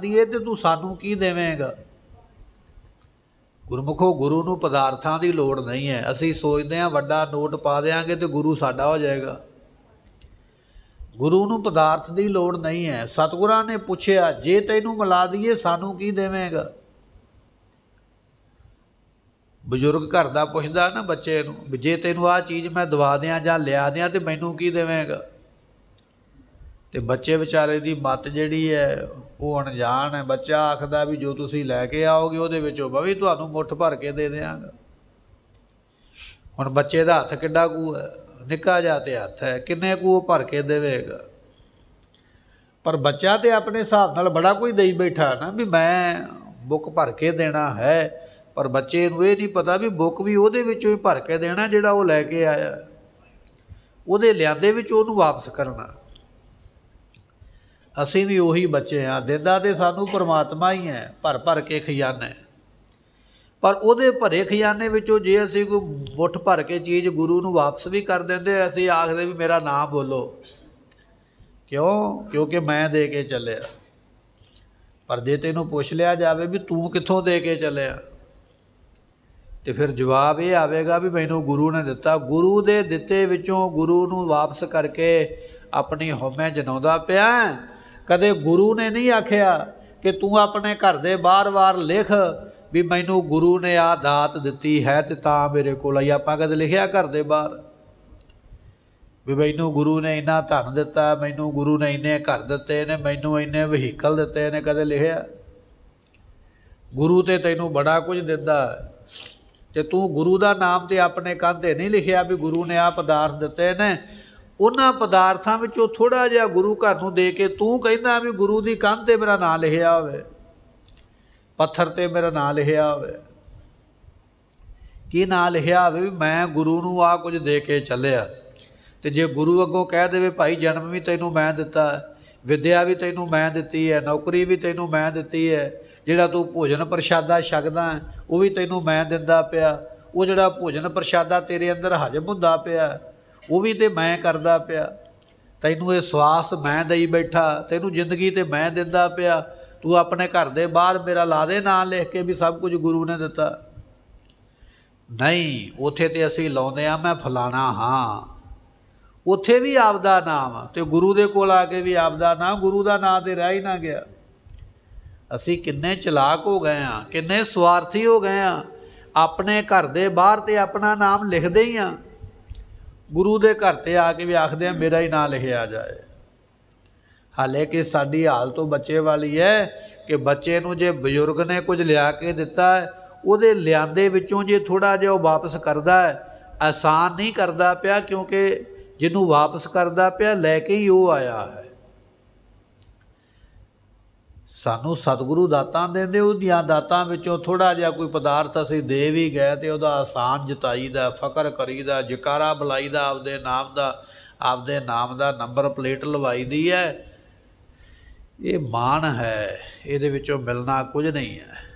ਦੀਏ ਤੇ ਤੂੰ ਸਾਨੂੰ ਕੀ ਦੇਵੇਂਗਾ ਗੁਰਮੁਖੋ ਗੁਰੂ ਨੂੰ ਪਦਾਰਥਾਂ ਦੀ ਲੋੜ ਨਹੀਂ ਹੈ ਅਸੀਂ ਸੋਚਦੇ ਹਾਂ ਵੱਡਾ ਨੋਟ ਪਾ ਦੇਾਂਗੇ ਤੇ ਗੁਰੂ ਸਾਡਾ ਹੋ ਜਾਏਗਾ ਗੁਰੂ ਨੂੰ ਪਦਾਰਥ ਦੀ ਲੋੜ ਨਹੀਂ ਹੈ ਸਤਿਗੁਰਾਂ ਨੇ ਪੁੱਛਿਆ ਜੇ ਤੈਨੂੰ ਮਿਲਾ ਦਈਏ ਸਾਨੂੰ ਕੀ ਦੇਵੇਂਗਾ ਬਜ਼ੁਰਗ ਘਰ ਦਾ ਪੁੱਛਦਾ ਨਾ ਬੱਚੇ ਨੂੰ ਜੇ ਤੈਨੂੰ ਆਹ ਚੀਜ਼ ਮੈਂ ਦਵਾ ਦਿਆਂ ਜਾਂ ਲਿਆ ਦਿਆਂ ਤੇ ਮੈਨੂੰ ਕੀ ਦੇਵੇਂਗਾ ਤੇ ਬੱਚੇ ਵਿਚਾਰੇ ਦੀ ਮਤ ਜਿਹੜੀ ਹੈ ਉਹ ਅਣਜਾਣ ਹੈ ਬੱਚਾ ਆਖਦਾ ਵੀ ਜੋ ਤੁਸੀਂ ਲੈ ਕੇ ਆਓਗੇ ਉਹਦੇ ਵਿੱਚ ਉਹ ਵੀ ਤੁਹਾਨੂੰ ਮੁੱਠ ਭਰ ਕੇ ਦੇ ਦੇਵਾਂਗਾ ਹੁਣ ਬੱਚੇ ਦਾ ਹੱਥ ਕਿੱਡਾ ਕੂ ਹੈ ਨਿੱਕਾ ਜਾ ਤੇ ਹੱਥ ਹੈ ਕਿੰਨੇ ਕੂ ਉਹ ਭਰ ਕੇ ਦੇਵੇਗਾ ਪਰ ਬੱਚਾ ਤੇ ਆਪਣੇ ਹਿਸਾਬ ਨਾਲ ਬੜਾ ਕੋਈ ਦੇਈ ਬੈਠਾ ਨਾ ਵੀ ਮੈਂ ਬੁੱਕ ਭਰ ਕੇ ਦੇਣਾ ਹੈ ਪਰ ਬੱਚੇ ਨੂੰ ਇਹ ਨਹੀਂ ਪਤਾ ਵੀ ਬੁੱਕ ਵੀ ਉਹਦੇ ਵਿੱਚੋਂ ਹੀ ਭਰ ਕੇ ਦੇਣਾ ਜਿਹੜਾ ਉਹ ਲੈ ਕੇ ਆਇਆ ਉਹਦੇ ਲਿਆਂਦੇ ਵਿੱਚ ਉਹਨੂੰ ਵਾਪਸ ਕਰਨਾ ਅਸੀਂ ਵੀ ਉਹੀ ਬੱਚੇ ਆ ਦਿੱਦਾ ਤੇ ਸਾਨੂੰ ਪਰਮਾਤਮਾ ਹੀ ਹੈ ਭਰ ਭਰ ਕੇ ਖਜ਼ਾਨਾ ਹੈ ਪਰ ਉਹਦੇ ਭਰੇ ਖਜ਼ਾਨੇ ਵਿੱਚੋਂ ਜੇ ਅਸੀਂ ਕੋਈ ਬੁੱਠ ਭਰ ਕੇ ਚੀਜ਼ ਗੁਰੂ ਨੂੰ ਵਾਪਸ ਵੀ ਕਰ ਦਿੰਦੇ ਅਸੀਂ ਆਖਦੇ ਵੀ ਮੇਰਾ ਨਾਮ ਬੋਲੋ ਕਿਉਂ ਕਿਉਂਕਿ ਮੈਂ ਦੇ ਕੇ ਚੱਲਿਆ ਪਰ ਜੇ ਤੈਨੂੰ ਪੁੱਛ ਲਿਆ ਜਾਵੇ ਵੀ ਤੂੰ ਕਿੱਥੋਂ ਦੇ ਕੇ ਚੱਲਿਆ ਤੇ ਫਿਰ ਜਵਾਬ ਇਹ ਆਵੇਗਾ ਵੀ ਮੈਨੂੰ ਗੁਰੂ ਨੇ ਦਿੱਤਾ ਗੁਰੂ ਦੇ ਦਿੱਤੇ ਵਿੱਚੋਂ ਗੁਰੂ ਨੂੰ ਵਾਪਸ ਕਰਕੇ ਆਪਣੀ ਹਉਮੈ ਜਨਾਉਂਦਾ ਪਿਆ ਕਦੇ ਗੁਰੂ ਨੇ ਨਹੀਂ ਆਖਿਆ ਕਿ ਤੂੰ ਆਪਣੇ ਘਰ ਦੇ ਬਾਰ-ਬਾਰ ਲਿਖ ਵੀ ਮੈਨੂੰ ਗੁਰੂ ਨੇ ਆ ਦਾਤ ਦਿੱਤੀ ਹੈ ਤੇ ਤਾਂ ਮੇਰੇ ਕੋਲ ਆਈ ਆਪਾਂ ਕਦੇ ਲਿਖਿਆ ਘਰ ਦੇ ਬਾਹਰ ਵੀ ਮੈਨੂੰ ਗੁਰੂ ਨੇ ਇੰਨਾ ਧਨ ਦਿੱਤਾ ਮੈਨੂੰ ਗੁਰੂ ਨੇ ਇੰਨੇ ਘਰ ਦਿੱਤੇ ਨੇ ਮੈਨੂੰ ਇੰਨੇ ਵਹੀਕਲ ਦਿੱਤੇ ਨੇ ਕਦੇ ਲਿਖਿਆ ਗੁਰੂ ਤੇ ਤੈਨੂੰ ਬੜਾ ਕੁਝ ਦਿੰਦਾ ਤੇ ਤੂੰ ਗੁਰੂ ਦਾ ਨਾਮ ਤੇ ਆਪਣੇ ਕੰਧੇ ਨਹੀਂ ਲਿਖਿਆ ਵੀ ਗੁਰੂ ਨੇ ਆ ਪਦਾਰਥ ਦਿੱਤੇ ਨੇ ਉਹਨਾਂ ਪਦਾਰਥਾਂ ਵਿੱਚੋਂ ਥੋੜਾ ਜਿਹਾ ਗੁਰੂ ਘਰ ਨੂੰ ਦੇ ਕੇ ਤੂੰ ਕਹਿੰਦਾ ਵੀ ਗੁਰੂ ਦੀ ਕੰਧ ਤੇ ਮੇਰਾ ਨਾਮ ਲਿਖਿਆ ਹੋਵੇ ਪੱਥਰ ਤੇ ਮੇਰਾ ਨਾਮ ਲਿਖਿਆ ਹੋਵੇ ਕੀ ਨਾਮ ਲਿਖਿਆ ਹੋਵੇ ਵੀ ਮੈਂ ਗੁਰੂ ਨੂੰ ਆ ਕੁਝ ਦੇ ਕੇ ਚੱਲਿਆ ਤੇ ਜੇ ਗੁਰੂ ਅੱਗੋਂ ਕਹਿ ਦੇਵੇ ਭਾਈ ਜਨਮ ਵੀ ਤੈਨੂੰ ਮੈਂ ਦਿੱਤਾ ਵਿਦਿਆ ਵੀ ਤੈਨੂੰ ਮੈਂ ਦਿੱਤੀ ਹੈ ਨੌਕਰੀ ਵੀ ਤੈਨੂੰ ਮੈਂ ਦਿੱਤੀ ਹੈ ਜਿਹੜਾ ਤੂੰ ਭੋਜਨ ਪ੍ਰਸ਼ਾਦਾ ਛਕਦਾ ਉਹ ਵੀ ਤੈਨੂੰ ਮੈਂ ਦਿੰਦਾ ਪਿਆ ਉਹ ਜਿਹੜਾ ਭੋਜਨ ਪ੍ਰਸ਼ਾਦਾ ਤੇਰੇ ਅੰਦਰ ਹਜਮ ਹੁੰਦਾ ਪਿਆ ਉਹ ਵੀ ਤੇ ਮੈਂ ਕਰਦਾ ਪਿਆ ਤੈਨੂੰ ਇਹ ਸਵਾਸ ਮੈਂ ਦੇਈ ਬੈਠਾ ਤੈਨੂੰ ਜ਼ਿੰਦਗੀ ਤੇ ਮੈਂ ਦਿੰਦਾ ਪਿਆ ਤੂੰ ਆਪਣੇ ਘਰ ਦੇ ਬਾਹਰ ਮੇਰਾ ਲਾ ਦੇ ਨਾਂ ਲਿਖ ਕੇ ਵੀ ਸਭ ਕੁਝ ਗੁਰੂ ਨੇ ਦਿੱਤਾ ਨਹੀਂ ਉਥੇ ਤੇ ਅਸੀਂ ਲਾਉਂਦੇ ਆ ਮੈਂ ਫਲਾਣਾ ਹਾਂ ਉਥੇ ਵੀ ਆਪਦਾ ਨਾਮ ਤੇ ਗੁਰੂ ਦੇ ਕੋਲ ਆ ਕੇ ਵੀ ਆਪਦਾ ਨਾਮ ਗੁਰੂ ਦਾ ਨਾਮ ਤੇ ਰਹਿ ਹੀ ਨਾ ਗਿਆ ਅਸੀਂ ਕਿੰਨੇ ਚਲਾਕ ਹੋ ਗਏ ਆ ਕਿੰਨੇ ਸਵਾਰਥੀ ਹੋ ਗਏ ਆ ਆਪਣੇ ਘਰ ਦੇ ਬਾਹਰ ਤੇ ਆਪਣਾ ਨਾਮ ਲਿਖਦੇ ਹੀ ਆ ਗੁਰੂ ਦੇ ਘਰ ਤੇ ਆ ਕੇ ਵੀ ਆਖਦੇ ਆ ਮੇਰਾ ਹੀ ਨਾਂ ਲਿਖਿਆ ਜਾਏ ਹਾਲੇ ਕਿ ਸਾਡੀ ਹਾਲਤ ਉਹ ਬੱਚੇ ਵਾਲੀ ਹੈ ਕਿ ਬੱਚੇ ਨੂੰ ਜੇ ਬਜ਼ੁਰਗ ਨੇ ਕੁਝ ਲਿਆ ਕੇ ਦਿੱਤਾ ਉਹਦੇ ਲਿਆਂਦੇ ਵਿੱਚੋਂ ਜੇ ਥੋੜਾ ਜਿਹਾ ਉਹ ਵਾਪਸ ਕਰਦਾ ਹੈ ਆਸਾਨ ਨਹੀਂ ਕਰਦਾ ਪਿਆ ਕਿਉਂਕਿ ਜਿਹਨੂੰ ਵਾਪਸ ਕਰਦਾ ਪਿਆ ਲੈ ਕੇ ਹੀ ਉਹ ਆਇਆ ਹੈ ਸਾਨੂੰ ਸਤਿਗੁਰੂ ਦਾਤਾਂ ਦਿੰਦੇ ਉਹਦੀਆਂ ਦਾਤਾਂ ਵਿੱਚੋਂ ਥੋੜਾ ਜਿਹਾ ਕੋਈ ਪਦਾਰਥ ਅਸੀਂ ਦੇ ਵੀ ਗਏ ਤੇ ਉਹਦਾ ਆਸਾਨ ਜਤਾਈਦਾ ਫਕਰ ਕਰੀਦਾ ਜਕਾਰਾ ਬੁਲਾਈਦਾ ਆਪਦੇ ਨਾਮ ਦਾ ਆਪਦੇ ਨਾਮ ਦਾ ਨੰਬਰ ਪਲੇਟ ਲਵਾਈਦੀ ਹੈ ਇਹ ਮਾਣ ਹੈ ਇਹਦੇ ਵਿੱਚੋਂ ਮਿਲਣਾ ਕੁਝ ਨਹੀਂ ਹੈ